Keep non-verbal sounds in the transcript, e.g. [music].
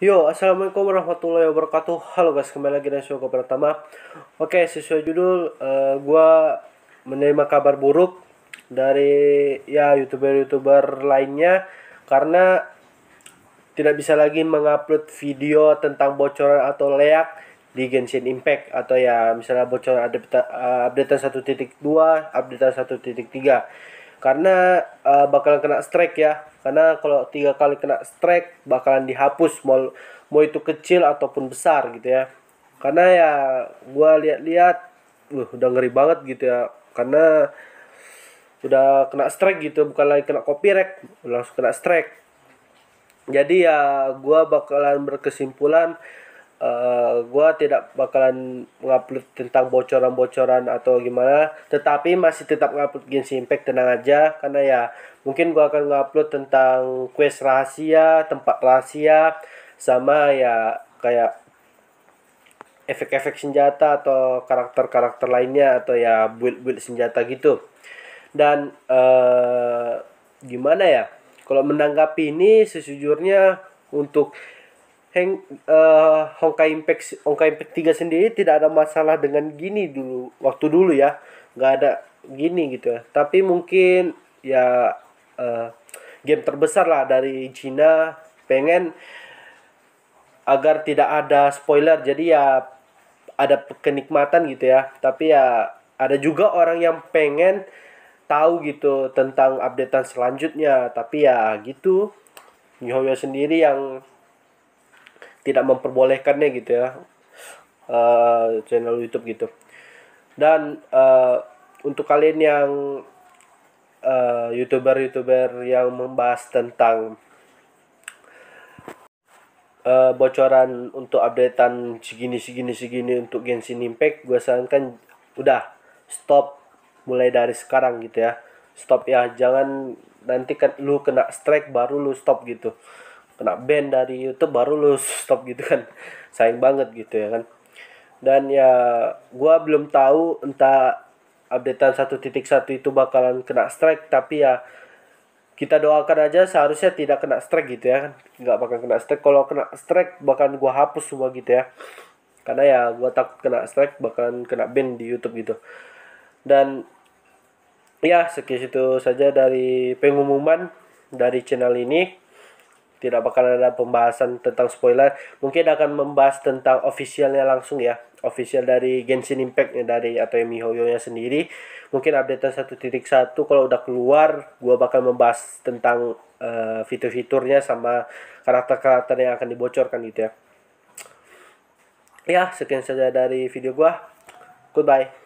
Yo, assalamualaikum warahmatullahi wabarakatuh. Halo guys, kembali lagi dengan Shogo pertama. Oke, sesuai judul, uh, eh, gue menerima kabar buruk dari ya youtuber-youtuber lainnya karena tidak bisa lagi mengupload video tentang bocoran atau leak di Genshin Impact atau ya misalnya bocoran update eh, satu titik dua, update satu titik tiga, karena uh, eh, bakal kena strike ya karena kalau tiga kali kena strike bakalan dihapus mau mau itu kecil ataupun besar gitu ya karena ya gue lihat-lihat uh, udah ngeri banget gitu ya karena udah kena strike gitu bukan lagi kena copyright langsung kena strike jadi ya gue bakalan berkesimpulan Eh, gue tidak bakalan ngupload tentang bocoran-bocoran atau gimana tetapi masih tetap ngupload Genshin Impact tenang aja karena ya mungkin gue akan ngupload tentang quest rahasia tempat rahasia sama ya kayak efek-efek senjata atau karakter-karakter lainnya atau ya build-build senjata gitu dan uh, gimana ya kalau menanggapi ini sejujurnya untuk Heng, uh, eh, Hongkai Impact Hongkai Impact 3 sendiri tidak ada masalah dengan gini dulu waktu dulu ya nggak ada gini gitu ya. tapi mungkin ya uh, game terbesar lah dari Cina pengen agar tidak ada spoiler jadi ya ada kenikmatan gitu ya tapi ya ada juga orang yang pengen tahu gitu tentang updatean selanjutnya tapi ya gitu Nihoyo sendiri yang tidak memperbolehkannya gitu ya uh, channel YouTube gitu dan uh, untuk kalian yang uh, youtuber-youtuber yang membahas tentang uh, bocoran untuk updatean segini segini segini untuk Genshin Impact gue sarankan udah stop mulai dari sekarang gitu ya stop ya jangan nanti kan lu kena strike baru lu stop gitu kena band dari YouTube baru lu [laughs] stop gitu kan sayang banget gitu ya kan dan ya gua belum tahu entah updatean 1.1 itu bakalan kena strike tapi ya kita doakan aja seharusnya tidak kena strike gitu ya kan nggak bakal kena strike kalau kena strike bakalan gua hapus semua gitu ya karena ya gua takut kena strike bakalan kena ban di YouTube gitu dan ya sekian itu saja dari pengumuman dari channel ini tidak bakal ada pembahasan tentang spoiler mungkin akan membahas tentang officialnya langsung ya official dari Genshin Impact -nya dari atau MiHoYo nya sendiri mungkin update satu titik satu kalau udah keluar gua bakal membahas tentang uh, fitur-fiturnya sama karakter-karakter yang akan dibocorkan gitu ya ya sekian saja dari video gua goodbye